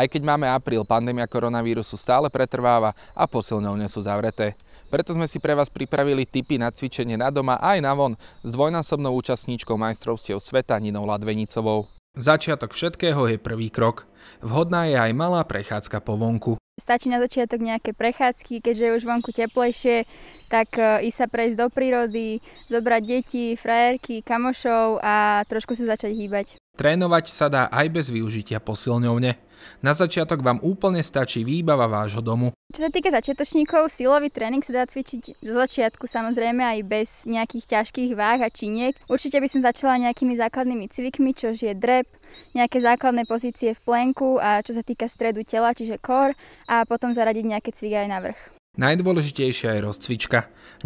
Aj keď máme apríl, pandémia koronavírusu stále pretrváva a posilňovne sú zavreté. Preto sme si pre vás pripravili tipy na cvičenie na doma aj na von s dvojnásobnou účastníčkou majstrovstiev sveta Ninou Ladvenicovou. Začiatok všetkého je prvý krok. Vhodná je aj malá prechádzka po vonku. Stačí na začiatok nejaké prechádzky, keďže je už vonku teplejšie, tak ísť e, sa prejsť do prírody, zobrať deti, frajerky, kamošov a trošku sa začať hýbať. Trénovať sa dá aj bez využitia posilňovne. Na začiatok vám úplne stačí výbava vášho domu. Čo sa týka začiatočníkov, silový tréning sa dá cvičiť zo začiatku samozrejme aj bez nejakých ťažkých váh a činiek. Určite by som začala nejakými základnými cvikmi, čo je drep, nejaké základné pozície v plenku a čo sa týka stredu tela, čiže kor a potom zaradiť nejaké cvik aj na vrch. Najdôležitejšia je rozcvička.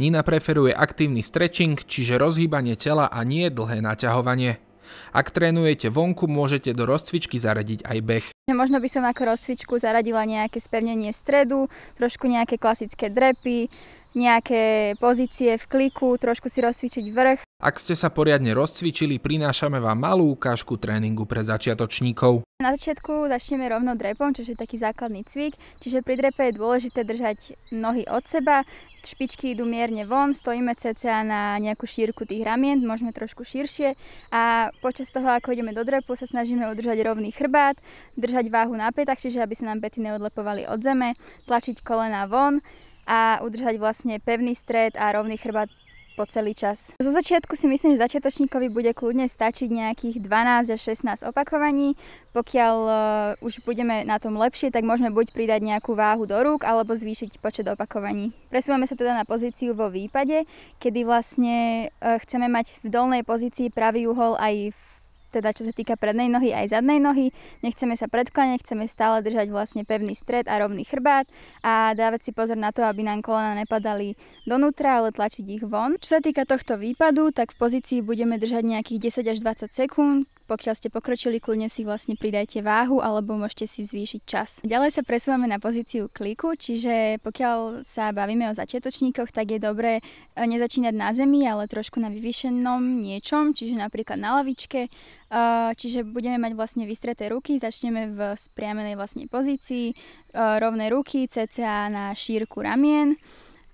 Nina preferuje aktívny stretching, čiže rozhýbanie tela a nie dlhé naťahovanie. Ak trénujete vonku, môžete do rozcvičky zaradiť aj beh. No, možno by som ako rozcvičku zaradila nejaké spevnenie stredu, trošku nejaké klasické drepy, nejaké pozície v kliku, trošku si rozcvičiť vrch. Ak ste sa poriadne rozcvičili, prinášame vám malú ukážku tréningu pre začiatočníkov. Na začiatku začneme rovno drepom, čo je taký základný cvik, čiže pri drepe je dôležité držať nohy od seba, špičky idú mierne von, stojíme cca na nejakú šírku tých ramien, možno trošku širšie a počas toho, ako ideme do drepu, sa snažíme udržať rovný chrbát, držať váhu na petách, čiže aby sa nám pety neodlepovali od zeme, tlačiť kolena von a udržať vlastne pevný stred a rovný chrbát po celý čas. Zo začiatku si myslím, že začiatočníkovi bude kľudne stačiť nejakých 12 až 16 opakovaní. Pokiaľ e, už budeme na tom lepšie, tak môžeme buď pridať nejakú váhu do rúk alebo zvýšiť počet opakovaní. Presúvame sa teda na pozíciu vo výpade, kedy vlastne e, chceme mať v dolnej pozícii pravý uhol aj v teda čo sa týka prednej nohy aj zadnej nohy. Nechceme sa predkláňať, chceme stále držať vlastne pevný stred a rovný chrbát a dávať si pozor na to, aby nám kolena nepadali donútra, ale tlačiť ich von. Čo sa týka tohto výpadu, tak v pozícii budeme držať nejakých 10 až 20 sekúnd, pokiaľ ste pokročili, kľudne si vlastne pridajte váhu alebo môžete si zvýšiť čas. Ďalej sa presúvame na pozíciu kliku, čiže pokiaľ sa bavíme o začiatočníkoch, tak je dobré e, nezačínať na zemi, ale trošku na vyvýšenom niečom, čiže napríklad na lavičke. E, čiže budeme mať vlastne vystreté ruky, začneme v spriamenej vlastne pozícii, e, rovné ruky, cca na šírku ramien.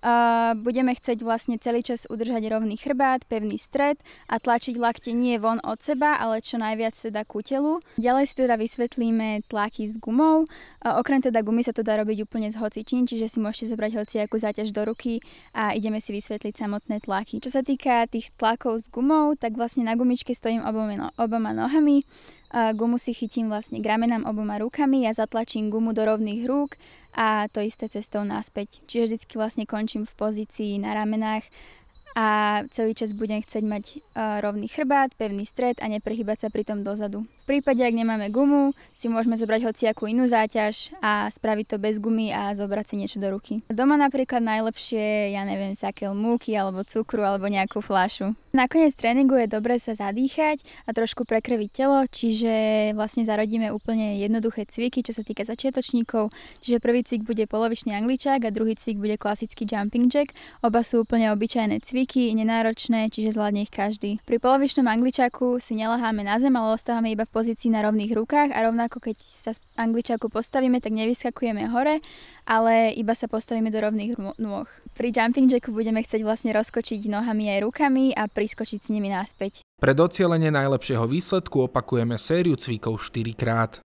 Uh, budeme chcieť vlastne celý čas udržať rovný chrbát, pevný stred a tlačiť lakte nie von od seba, ale čo najviac teda ku telu. Ďalej si teda vysvetlíme tlaky s gumou. Uh, okrem teda gumy sa to dá robiť úplne z hocičín, čiže si môžete zobrať hociakú záťaž do ruky a ideme si vysvetliť samotné tlaky. Čo sa týka tých tlakov s gumou, tak vlastne na gumičke stojím oboma, oboma nohami a gumu si chytím vlastne k ramenám oboma rukami, ja zatlačím gumu do rovných rúk a to isté cestou naspäť. Čiže vždycky vlastne končím v pozícii na ramenách a celý čas budem chcieť mať e, rovný chrbát, pevný stred a neprehybať sa pritom dozadu. V prípade, ak nemáme gumu, si môžeme zobrať hociakú inú záťaž a spraviť to bez gumy a zobrať si niečo do ruky. Doma napríklad najlepšie, ja neviem, sakel múky alebo cukru alebo nejakú Na Nakoniec tréningu je dobre sa zadýchať a trošku prekrviť telo, čiže vlastne zarodíme úplne jednoduché cviky, čo sa týka začiatočníkov. Čiže prvý cvik bude polovičný angličák a druhý cvik bude klasický jumping jack. Oba sú úplne obyčajné cviky, nenáročné, čiže zvládne ich každý. Pri polovičnom angličáku si neleháme na zem, ale ostávame iba pozícii na rovných rukách a rovnako keď sa Angličáku postavíme, tak nevyskakujeme hore, ale iba sa postavíme do rovných nôh. Pri jumping jacku budeme chcieť vlastne rozkočiť nohami aj rukami a priskočiť s nimi naspäť. Pre docielenie najlepšieho výsledku opakujeme sériu cvíkov 4 krát.